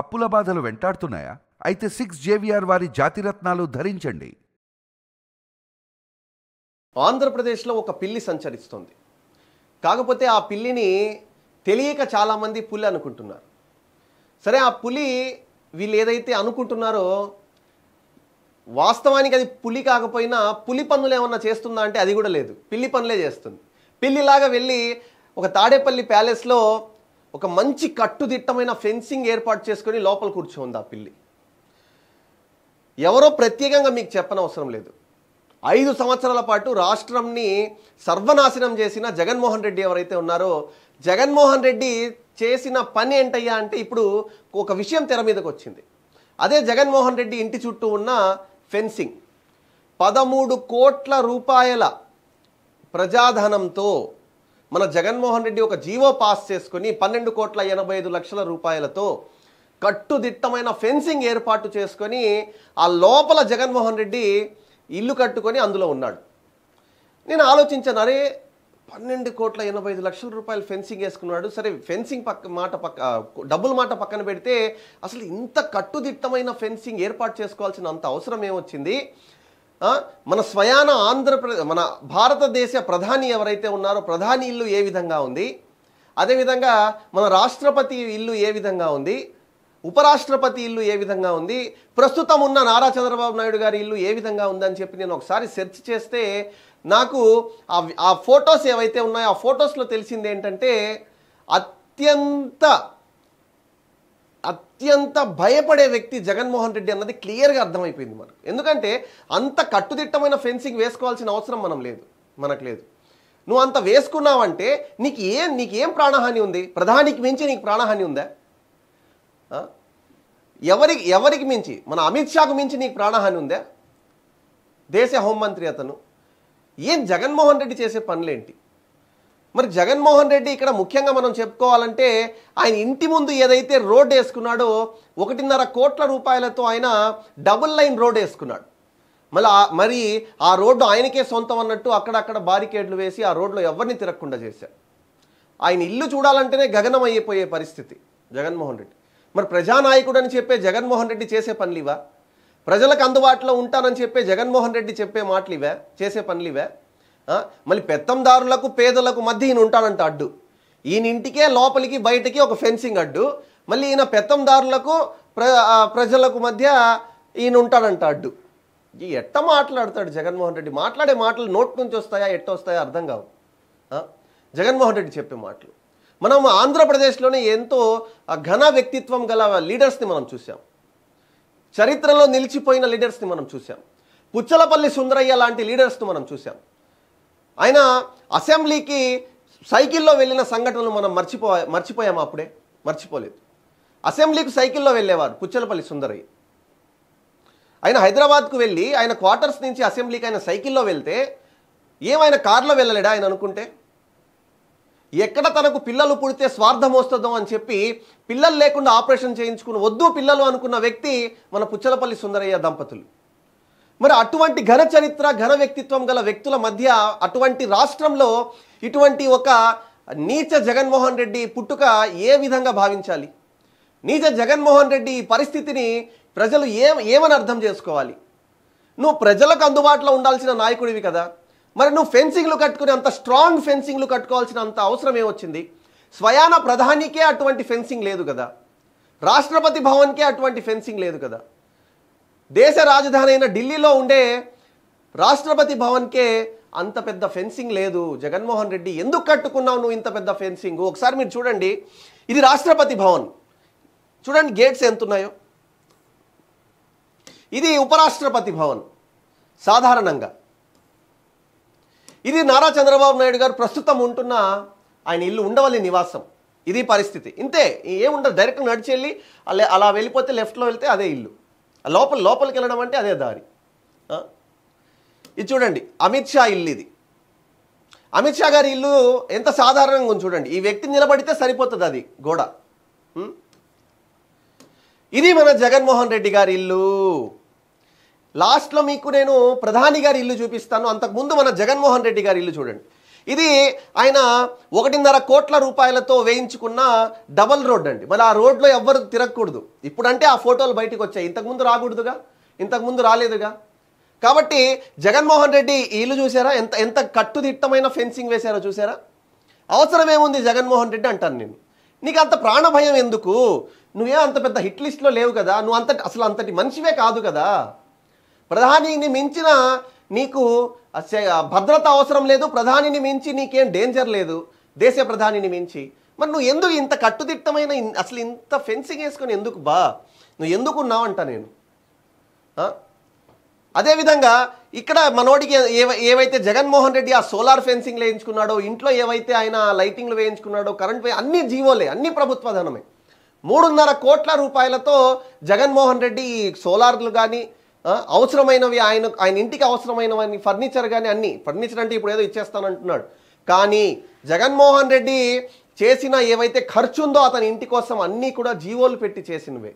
అప్పుల బాధలు వెంటాడుతున్నాయా అయితే సిక్స్ జేవిఆర్ వారి జాతిరత్నాలు ధరించండి ఆంధ్రప్రదేశ్లో ఒక పిల్లి సంచరిస్తుంది కాకపోతే ఆ పిల్లిని తెలియక చాలామంది పులి అనుకుంటున్నారు సరే ఆ పులి వీళ్ళు ఏదైతే అనుకుంటున్నారో వాస్తవానికి అది పులి కాకపోయినా పులి పనులు ఏమన్నా చేస్తుందా అంటే అది కూడా లేదు పిల్లి పనులే చేస్తుంది పిల్లిలాగా వెళ్ళి ఒక తాడేపల్లి ప్యాలెస్లో ఒక మంచి కట్టుదిట్టమైన ఫెన్సింగ్ ఏర్పాటు చేసుకొని లోపల కూర్చో ఉంది ఆ పిల్లి ఎవరో ప్రత్యేకంగా మీకు చెప్పనవసరం లేదు ఐదు సంవత్సరాల పాటు రాష్ట్రంని సర్వనాశనం చేసిన జగన్మోహన్ రెడ్డి ఎవరైతే ఉన్నారో జగన్మోహన్ రెడ్డి చేసిన పని ఏంటయ్యా అంటే ఇప్పుడు ఒక విషయం తెర మీదకి వచ్చింది అదే జగన్మోహన్ రెడ్డి ఇంటి చుట్టూ ఉన్న ఫెన్సింగ్ పదమూడు కోట్ల రూపాయల ప్రజాధనంతో మన జగన్మోహన్ రెడ్డి ఒక జీవో పాస్ చేసుకుని పన్నెండు కోట్ల ఎనభై ఐదు లక్షల రూపాయలతో కట్టుదిట్టమైన ఫెన్సింగ్ ఏర్పాటు చేసుకొని ఆ లోపల జగన్మోహన్ రెడ్డి ఇల్లు కట్టుకొని అందులో ఉన్నాడు నేను ఆలోచించాను అరే పన్నెండు కోట్ల ఎనభై ఐదు లక్షల రూపాయలు ఫెన్సింగ్ వేసుకున్నాడు సరే ఫెన్సింగ్ పక్క మాట పక్క డబ్బుల మాట పక్కన పెడితే అసలు ఇంత కట్టుదిట్టమైన ఫెన్సింగ్ ఏర్పాటు చేసుకోవాల్సిన అంత అవసరం ఏమొచ్చింది మన స్వయాన ఆంధ్రప్రదేశ్ మన భారతదేశ ప్రధాని ఎవరైతే ఉన్నారో ప్రధాని ఇల్లు ఏ విధంగా ఉంది అదేవిధంగా మన రాష్ట్రపతి ఇల్లు ఏ విధంగా ఉంది ఉపరాష్ట్రపతి ఇల్లు ఏ విధంగా ఉంది ప్రస్తుతం ఉన్న నారా చంద్రబాబు నాయుడు గారి ఇల్లు ఏ విధంగా ఉందని చెప్పి నేను ఒకసారి సెర్చ్ చేస్తే నాకు ఆ ఫొటోస్ ఏవైతే ఉన్నాయో ఆ ఫొటోస్లో తెలిసింది ఏంటంటే అత్యంత అత్యంత భయపడే వ్యక్తి జగన్మోహన్ రెడ్డి అన్నది క్లియర్గా అర్థమైపోయింది మనకు ఎందుకంటే అంత కట్టుదిట్టమైన ఫెన్సింగ్ వేసుకోవాల్సిన అవసరం మనం లేదు మనకు లేదు నువ్వు అంత వేసుకున్నావంటే నీకు ఏం నీకేం ప్రాణహాని ఉంది ప్రధానికి మించి నీకు ప్రాణహాని ఉందా ఎవరికి ఎవరికి మించి మన అమిత్ షాకు మించి నీకు ప్రాణహాని ఉందా దేశ హోంమంత్రి అతను ఏం జగన్మోహన్ రెడ్డి చేసే పనులేంటి మరి జగన్మోహన్ రెడ్డి ఇక్కడ ముఖ్యంగా మనం చెప్పుకోవాలంటే ఆయన ఇంటి ముందు ఏదైతే రోడ్ వేసుకున్నాడో ఒకటిన్నర కోట్ల రూపాయలతో ఆయన డబుల్ లైన్ రోడ్ వేసుకున్నాడు మళ్ళీ మరి ఆ రోడ్డు ఆయనకే సొంతం అన్నట్టు అక్కడక్కడ బారికేడ్లు వేసి ఆ రోడ్లో ఎవరిని తిరగకుండా చేశారు ఆయన ఇల్లు చూడాలంటేనే గగనం అయిపోయే పరిస్థితి జగన్మోహన్ రెడ్డి మరి ప్రజానాయకుడు అని చెప్పే జగన్మోహన్ రెడ్డి చేసే పనులు ఇవా ప్రజలకు అందుబాటులో ఉంటానని చెప్పే జగన్మోహన్ రెడ్డి చెప్పే మాటలు ఇవే చేసే పనులు ఇవే మళ్ళీ పెత్తందారులకు పేదలకు మధ్య ఈయన ఉంటాడంట అడ్డు ఈయన ఇంటికే లోపలికి బయటికి ఒక ఫెన్సింగ్ అడ్డు మళ్ళీ ఈయన పెత్తందారులకు ప్ర ప్రజలకు మధ్య ఈయన ఉంటాడంట అడ్డు ఎట్ట మాట్లాడతాడు జగన్మోహన్ రెడ్డి మాట్లాడే మాటలు నోట్ నుంచి వస్తాయా ఎట్ట వస్తాయా అర్థం కావు జగన్మోహన్ రెడ్డి చెప్పే మాటలు మనం ఆంధ్రప్రదేశ్లోనే ఎంతో ఘన వ్యక్తిత్వం గల లీడర్స్ని మనం చూసాం చరిత్రలో నిలిచిపోయిన లీడర్స్ని మనం చూసాం పుచ్చలపల్లి సుందరయ్య లాంటి లీడర్స్ను మనం చూసాం ఆయన అసెంబ్లీకి సైకిల్లో వెళ్ళిన సంఘటనలు మనం మర్చిపో మర్చిపోయాము అప్పుడే మర్చిపోలేదు అసెంబ్లీకి సైకిల్లో వెళ్ళేవారు పుచ్చలపల్లి సుందరయ్య ఆయన హైదరాబాద్కు వెళ్ళి ఆయన క్వార్టర్స్ నుంచి అసెంబ్లీకి ఆయన సైకిల్లో వెళ్తే ఏమైనా కార్లో వెళ్ళలేడా ఆయన అనుకుంటే ఎక్కడ తనకు పిల్లలు పుడితే స్వార్థం వస్తుందో అని చెప్పి పిల్లలు లేకుండా ఆపరేషన్ చేయించుకుని వద్దు పిల్లలు అనుకున్న వ్యక్తి మన పుచ్చలపల్లి సుందరయ్య దంపతులు మరి అటువంటి ఘన చరిత్ర ఘన వ్యక్తిత్వం గల వ్యక్తుల మధ్య అటువంటి రాష్ట్రంలో ఇటువంటి ఒక నీచ జగన్మోహన్ రెడ్డి పుట్టుక ఏ విధంగా భావించాలి నీచ జగన్మోహన్ రెడ్డి పరిస్థితిని ప్రజలు ఏ ఏమని అర్థం చేసుకోవాలి నువ్వు ప్రజలకు అందుబాటులో ఉండాల్సిన నాయకుడివి కదా మరి నువ్వు ఫెన్సింగ్లు కట్టుకుని అంత స్ట్రాంగ్ ఫెన్సింగ్లు కట్టుకోవాల్సిన అంత అవసరం ఏమొచ్చింది స్వయాన ప్రధానికే అటువంటి ఫెన్సింగ్ లేదు కదా రాష్ట్రపతి భవన్కే అటువంటి ఫెన్సింగ్ లేదు కదా దేశ రాజధాని అయిన ఢిల్లీలో ఉండే రాష్ట్రపతి భవన్కే అంత పెద్ద ఫెన్సింగ్ లేదు జగన్మోహన్ రెడ్డి ఎందుకు కట్టుకున్నావు నువ్వు ఇంత పెద్ద ఫెన్సింగ్ ఒకసారి మీరు చూడండి ఇది రాష్ట్రపతి భవన్ చూడండి గేట్స్ ఎంత ఉన్నాయో ఇది ఉపరాష్ట్రపతి భవన్ సాధారణంగా ఇది నారా చంద్రబాబు నాయుడు గారు ప్రస్తుతం ఉంటున్న ఆయన ఇల్లు ఉండవల్లి నివాసం ఇది పరిస్థితి ఇంతే ఏముండదు డైరెక్ట్ వెళ్ళి అలా వెళ్ళిపోతే లెఫ్ట్లో వెళ్తే అదే ఇల్లు లోపల లోపలికి వెళ్ళడం అంటే అదే దారి ఇది చూడండి అమిత్ షా ఇల్లు ఇది అమిత్ షా గారి ఇల్లు ఎంత సాధారణంగా ఉంది చూడండి ఈ వ్యక్తి నిలబడితే సరిపోతుంది అది గోడ ఇది మన జగన్మోహన్ రెడ్డి గారి ఇల్లు లాస్ట్లో మీకు నేను ప్రధాని గారి ఇల్లు చూపిస్తాను అంతకుముందు మన జగన్మోహన్ రెడ్డి గారి ఇల్లు చూడండి ఇది ఆయన ఒకటిన్నర కోట్ల రూపాయలతో వేయించుకున్న డబల్ రోడ్ అండి మళ్ళీ ఆ రోడ్లో ఎవ్వరు తిరగకూడదు ఇప్పుడంటే ఆ ఫోటోలు బయటకు వచ్చాయి ఇంతకుముందు రాకూడదుగా ఇంతకుముందు రాలేదుగా కాబట్టి జగన్మోహన్ రెడ్డి ఇల్లు చూసారా ఎంత ఎంత కట్టుదిట్టమైన ఫెన్సింగ్ వేశారో చూసారా అవసరం ఏముంది జగన్మోహన్ రెడ్డి అంటాను నేను నీకు అంత ప్రాణభయం ఎందుకు నువ్వే అంత పెద్ద హిట్ లిస్ట్లో లేవు కదా నువ్వు అంత అసలు అంతటి మనిషివే కాదు కదా ప్రధానిని మించిన నీకు భద్రత అవసరం లేదు ప్రధానిని మించి నీకేం డేంజర్ లేదు దేశ ప్రధానిని మించి మరి నువ్వు ఎందుకు ఇంత కట్టుదిట్టమైన అసలు ఇంత ఫెన్సింగ్ వేసుకొని ఎందుకు బా నువ్వు ఎందుకు ఉన్నావంట నేను అదేవిధంగా ఇక్కడ మనోడికి ఏవ ఏవైతే జగన్మోహన్ రెడ్డి ఆ సోలార్ ఫెన్సింగ్ వేయించుకున్నాడో ఇంట్లో ఏవైతే ఆయన లైటింగ్లు వేయించుకున్నాడో కరెంట్ అన్ని జీవోలే అన్ని ప్రభుత్వ ధనమే మూడున్నర కోట్ల రూపాయలతో జగన్మోహన్ రెడ్డి సోలార్లు కానీ అవసరమైనవి ఆయన ఆయన ఇంటికి అవసరమైనవన్నీ ఫర్నిచర్ కానీ అన్నీ ఫర్నిచర్ అంటే ఇప్పుడు ఏదో ఇచ్చేస్తానంటున్నాడు కానీ జగన్మోహన్ రెడ్డి చేసిన ఏవైతే ఖర్చు ఉందో అతని ఇంటి కోసం అన్నీ కూడా జీవోలు పెట్టి చేసినవే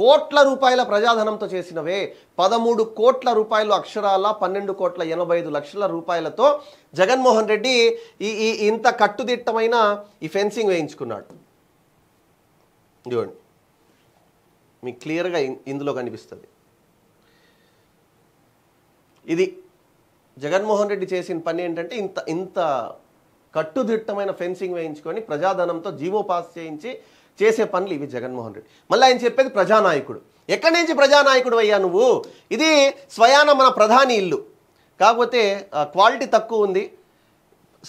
కోట్ల రూపాయల ప్రజాధనంతో చేసినవే పదమూడు కోట్ల రూపాయలు అక్షరాల పన్నెండు కోట్ల ఎనభై ఐదు లక్షల రూపాయలతో జగన్మోహన్ రెడ్డి ఈ ఈ ఇంత కట్టుదిట్టమైన ఈ ఫెన్సింగ్ వేయించుకున్నాడు చూడండి మీకు క్లియర్గా ఇందులో కనిపిస్తుంది ఇది జగన్మోహన్ రెడ్డి చేసిన పని ఏంటంటే ఇంత ఇంత కట్టుదిట్టమైన ఫెన్సింగ్ వేయించుకొని ప్రజాధనంతో జీవో పాస్ చేయించి చేసే పనులు ఇవి జగన్మోహన్ రెడ్డి మళ్ళీ ఆయన చెప్పేది ప్రజానాయకుడు ఎక్కడి నుంచి ప్రజానాయకుడు అయ్యా నువ్వు ఇది స్వయాన మన ప్రధాని ఇల్లు కాకపోతే క్వాలిటీ తక్కువ ఉంది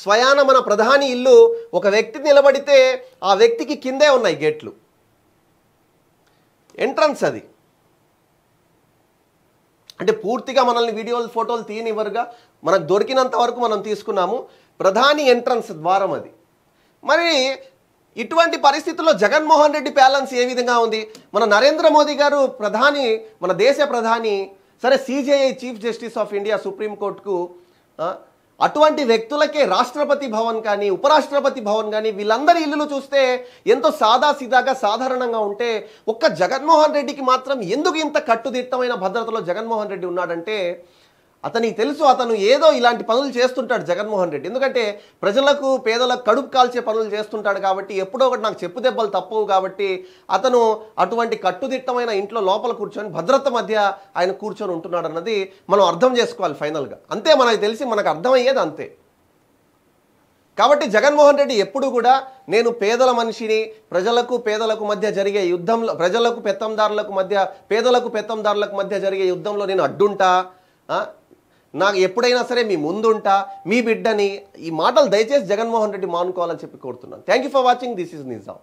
స్వయాన మన ప్రధాని ఇల్లు ఒక వ్యక్తి నిలబడితే ఆ వ్యక్తికి కిందే ఉన్నాయి గేట్లు ఎంట్రన్స్ అది అంటే పూర్తిగా మనల్ని వీడియోలు ఫోటోలు తీయనివ్వరుగా మనకు దొరికినంత వరకు మనం తీసుకున్నాము ప్రధాని ఎంట్రన్స్ ద్వారం అది మరి ఇటువంటి పరిస్థితుల్లో జగన్మోహన్ రెడ్డి బ్యాలెన్స్ ఏ విధంగా ఉంది మన నరేంద్ర మోదీ గారు ప్రధాని మన దేశ ప్రధాని సరే CJI chief justice of India సుప్రీంకోర్టుకు అటువంటి వ్యక్తులకే రాష్ట్రపతి భవన్ కానీ ఉపరాష్ట్రపతి భవన్ కానీ వీళ్ళందరి ఇల్లులు చూస్తే ఎంతో సాదాసీదాగా సాధారణంగా ఉంటే ఒక్క జగన్మోహన్ రెడ్డికి మాత్రం ఎందుకు ఇంత కట్టుదిట్టమైన భద్రతలో జగన్మోహన్ రెడ్డి ఉన్నాడంటే అతనికి తెలుసు అతను ఏదో ఇలాంటి పనులు చేస్తుంటాడు జగన్మోహన్ రెడ్డి ఎందుకంటే ప్రజలకు పేదలకు కడుపు కాల్చే పనులు చేస్తుంటాడు కాబట్టి ఎప్పుడో ఒకటి నాకు చెప్పు దెబ్బలు తప్పవు కాబట్టి అతను అటువంటి కట్టుదిట్టమైన ఇంట్లో లోపల కూర్చొని భద్రత మధ్య ఆయన కూర్చొని ఉంటున్నాడు అన్నది మనం అర్థం చేసుకోవాలి ఫైనల్గా అంతే మనకు తెలిసి మనకు అర్థమయ్యేది అంతే కాబట్టి జగన్మోహన్ రెడ్డి ఎప్పుడు కూడా నేను పేదల మనిషిని ప్రజలకు పేదలకు మధ్య జరిగే యుద్ధంలో ప్రజలకు పెత్తందారులకు మధ్య పేదలకు పెత్తందారులకు మధ్య జరిగే యుద్ధంలో నేను అడ్డుంటా నాకు ఎప్పుడైనా సరే మీ ముందుంటా మీ బిడ్డని ఈ మాటలు దయచేసి జగన్మోహన్ రెడ్డి మానుకోవాలని చెప్పి కోరుతున్నాను thank for watching this is Nizam